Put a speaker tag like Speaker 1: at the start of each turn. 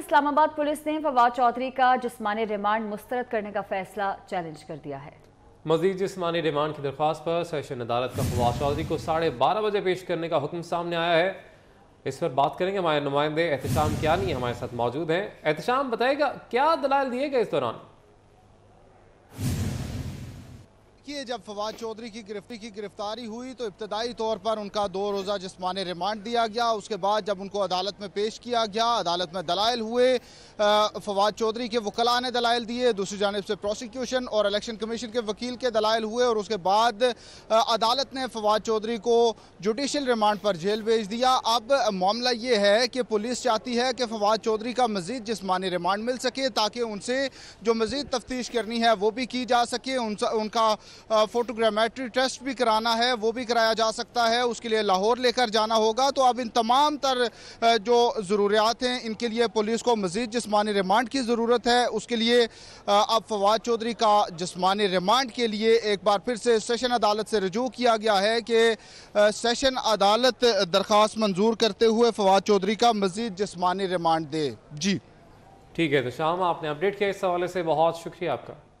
Speaker 1: Islamabad police ने फवाद चौधरी का जिसमानी remand मुस्तरद करने का फैसला चैलेंज कर दिया है
Speaker 2: मजीद जिसमानी रिमांड की दरख्वास्त पर सेशन अदालत का फवाद चौधरी को साढ़े बारह बजे पेश करने का हुक्म सामने आया है इस पर बात करेंगे हमारे नुमाइंदे एहतशाम क्या नहीं हमारे साथ मौजूद हैं एहतशाम बताएगा क्या दलाल दिए गए इस दौरान
Speaker 1: देखिए जब फवाद चौधरी की गिरफ्तारी की गिरफ्तारी हुई तो इब्तदाई तौर पर उनका दो रोज़ा जिसमानी रिमांड दिया गया उसके बाद जब उनको अदालत में पेश किया गया अदालत में दलाइल हुए फवाद चौधरी के वकला ने दलाइल दिए दूसरी जानब से प्रोसिक्यूशन और इलेक्शन कमीशन के वकील के दलाइल हुए और उसके बाद अदालत ने फवाद चौधरी को जुडिशल रिमांड पर जेल भेज दिया अब मामला ये है कि पुलिस चाहती है कि फवाद चौधरी का मजीद जिसमानी रिमांड मिल सके ताकि उनसे जो मजीद तफ्तीश करनी है वो भी की जा सके उनका फोटोग्रामेट्री टेस्ट भी कराना है वो भी कराया जा सकता है उसके लिए लाहौर लेकर जाना होगा तो अब इन तमाम तर जो ज़रूरियात हैं इनके लिए पुलिस को मज़ीद जिसमानी रिमांड की ज़रूरत है उसके लिए अब फवाद चौधरी का जिसमानी रिमांड के लिए एक बार फिर से सेशन अदालत से रजू किया गया है कि सेशन अदालत दरख्वास्त मंजूर करते हुए फवाद चौधरी का मजीद जिसमानी रिमांड दे जी
Speaker 2: ठीक है तो शाम आपने अपडेट किया इस हवाले से बहुत शुक्रिया आपका